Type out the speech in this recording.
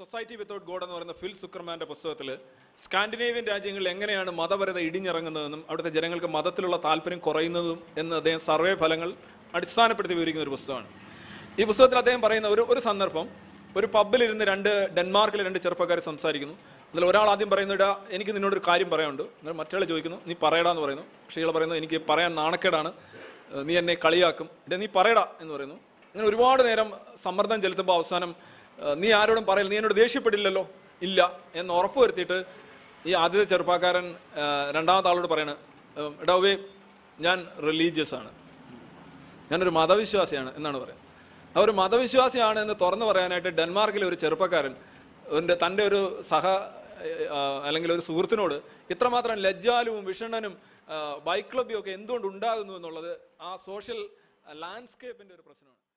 society without God എന്ന് പറയുന്ന ഫിൽ സുക്രമാന്റെ പുസ്തകത്തിൽ സ്കാൻഡിനേവ്യൻ രാജ്യങ്ങളിൽ എങ്ങനെയാണ് മതപരത ഇടിഞ്ഞിറങ്ങുന്നതെന്നും അവിടുത്തെ ജനങ്ങൾക്ക് മതത്തിലുള്ള താല്പര്യം കുറയുന്നതും എന്ന് അദ്ദേഹം സർവേ ഫലങ്ങൾ അടിസ്ഥാനപ്പെടുത്തി വിവരിക്കുന്ന ഒരു പുസ്തകമാണ് ഈ പുസ്തകത്തിൽ അദ്ദേഹം പറയുന്ന ഒരു ഒരു സന്ദർഭം ഒരു പബ്ബിലിരുന്ന് രണ്ട് ഡെൻമാർക്കിലെ രണ്ട് ചെറുപ്പക്കാർ സംസാരിക്കുന്നു അതിൽ ഒരാൾ ആദ്യം പറയുന്നത് എനിക്ക് നിന്നോടൊരു കാര്യം പറയാനുണ്ട് എന്നാൽ മറ്റേ ചോദിക്കുന്നു നീ എന്ന് പറയുന്നു പക്ഷേ ഇയാൾ പറയുന്നത് എനിക്ക് പറയാൻ നാണക്കേടാണ് നീ എന്നെ കളിയാക്കും ഇട നീ പറയടാ എന്ന് പറയുന്നു അങ്ങനെ ഒരുപാട് നേരം സമ്മർദ്ദം ചെലുത്തുമ്പോൾ അവസാനം നീ ആരോടും പറയില്ല നീ എന്നോട് ദേഷ്യപ്പെടില്ലല്ലോ ഇല്ല എന്ന് ഉറപ്പ് വരുത്തിയിട്ട് ഈ ആദ്യത്തെ ചെറുപ്പക്കാരൻ രണ്ടാമത്തെ ആളോട് പറയണ് എടാ ഞാൻ റിലീജിയസ് ആണ് ഞാനൊരു മതവിശ്വാസിയാണ് എന്നാണ് പറയുന്നത് ആ ഒരു മതവിശ്വാസിയാണ് എന്ന് തുറന്നു പറയാനായിട്ട് ഡെൻമാർക്കിലെ ഒരു ചെറുപ്പക്കാരൻ തൻ്റെ ഒരു സഹ അല്ലെങ്കിൽ ഒരു സുഹൃത്തിനോട് ഇത്രമാത്രം ലജ്ജാലും വിഷണനും ബൈക്ക് ക്ലബ്ബിയും ഒക്കെ എന്തുകൊണ്ട് ഉണ്ടാകുന്നു എന്നുള്ളത് ആ സോഷ്യൽ ലാൻഡ്സ്കേപ്പിൻ്റെ ഒരു പ്രശ്നമാണ്